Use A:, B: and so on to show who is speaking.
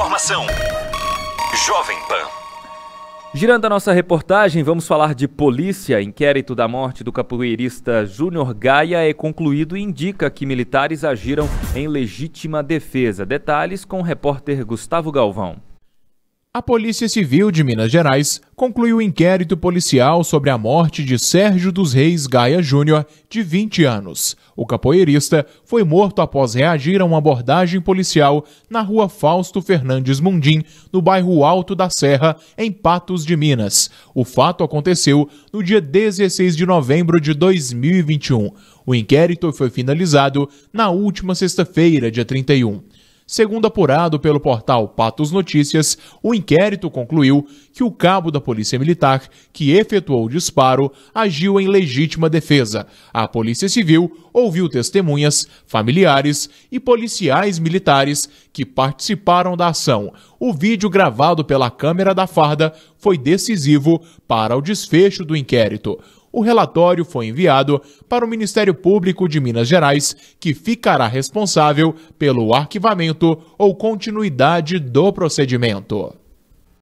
A: informação. Jovem Pan. Girando a nossa reportagem, vamos falar de polícia. Inquérito da morte do capoeirista Júnior Gaia é concluído e indica que militares agiram em legítima defesa. Detalhes com o repórter Gustavo Galvão.
B: A Polícia Civil de Minas Gerais concluiu o inquérito policial sobre a morte de Sérgio dos Reis Gaia Júnior, de 20 anos. O capoeirista foi morto após reagir a uma abordagem policial na rua Fausto Fernandes Mundim, no bairro Alto da Serra, em Patos de Minas. O fato aconteceu no dia 16 de novembro de 2021. O inquérito foi finalizado na última sexta-feira, dia 31. Segundo apurado pelo portal Patos Notícias, o inquérito concluiu que o cabo da Polícia Militar, que efetuou o disparo, agiu em legítima defesa. A Polícia Civil ouviu testemunhas, familiares e policiais militares que participaram da ação. O vídeo gravado pela câmera da farda foi decisivo para o desfecho do inquérito. O relatório foi enviado para o Ministério Público de Minas Gerais, que ficará responsável pelo arquivamento ou continuidade do procedimento.